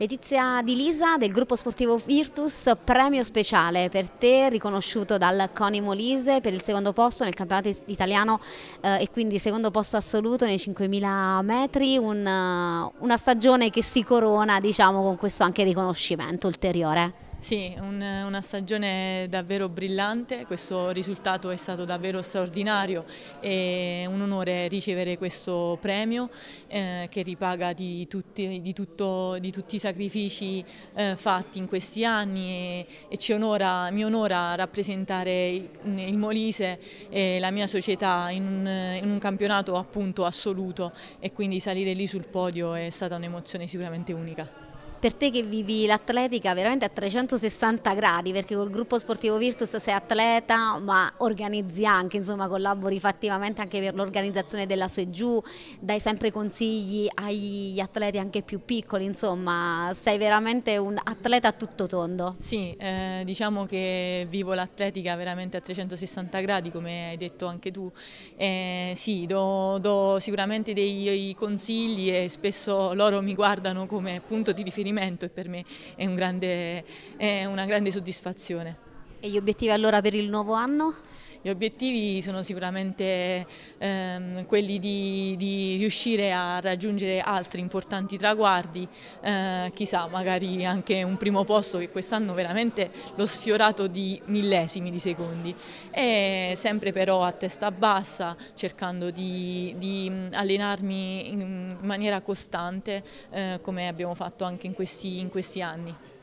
Letizia Di Lisa del gruppo sportivo Virtus, premio speciale per te riconosciuto dal Coni Molise per il secondo posto nel campionato italiano eh, e quindi secondo posto assoluto nei 5.000 metri, un, una stagione che si corona diciamo, con questo anche riconoscimento ulteriore. Sì, un, una stagione davvero brillante, questo risultato è stato davvero straordinario e un onore ricevere questo premio eh, che ripaga di tutti, di tutto, di tutti i sacrifici eh, fatti in questi anni e, e onora, mi onora rappresentare il, il Molise e la mia società in un, in un campionato appunto assoluto e quindi salire lì sul podio è stata un'emozione sicuramente unica per te che vivi l'atletica veramente a 360 gradi, perché col gruppo sportivo Virtus sei atleta, ma organizzi anche, insomma, collabori fattivamente anche per l'organizzazione della su e giù, dai sempre consigli agli atleti anche più piccoli, insomma, sei veramente un atleta a tutto tondo. Sì, eh, diciamo che vivo l'atletica veramente a 360 gradi, come hai detto anche tu. Eh, sì, do, do sicuramente dei consigli e spesso loro mi guardano come punto di riferimento riferimento e per me è, un grande, è una grande soddisfazione. E gli obiettivi allora per il nuovo anno? Gli obiettivi sono sicuramente ehm, quelli di, di, riuscire a raggiungere altri importanti traguardi, eh, chissà magari anche un primo posto che quest'anno veramente l'ho sfiorato di millesimi di secondi e sempre però a testa bassa cercando di, di allenarmi in maniera costante eh, come abbiamo fatto anche in questi, in questi anni.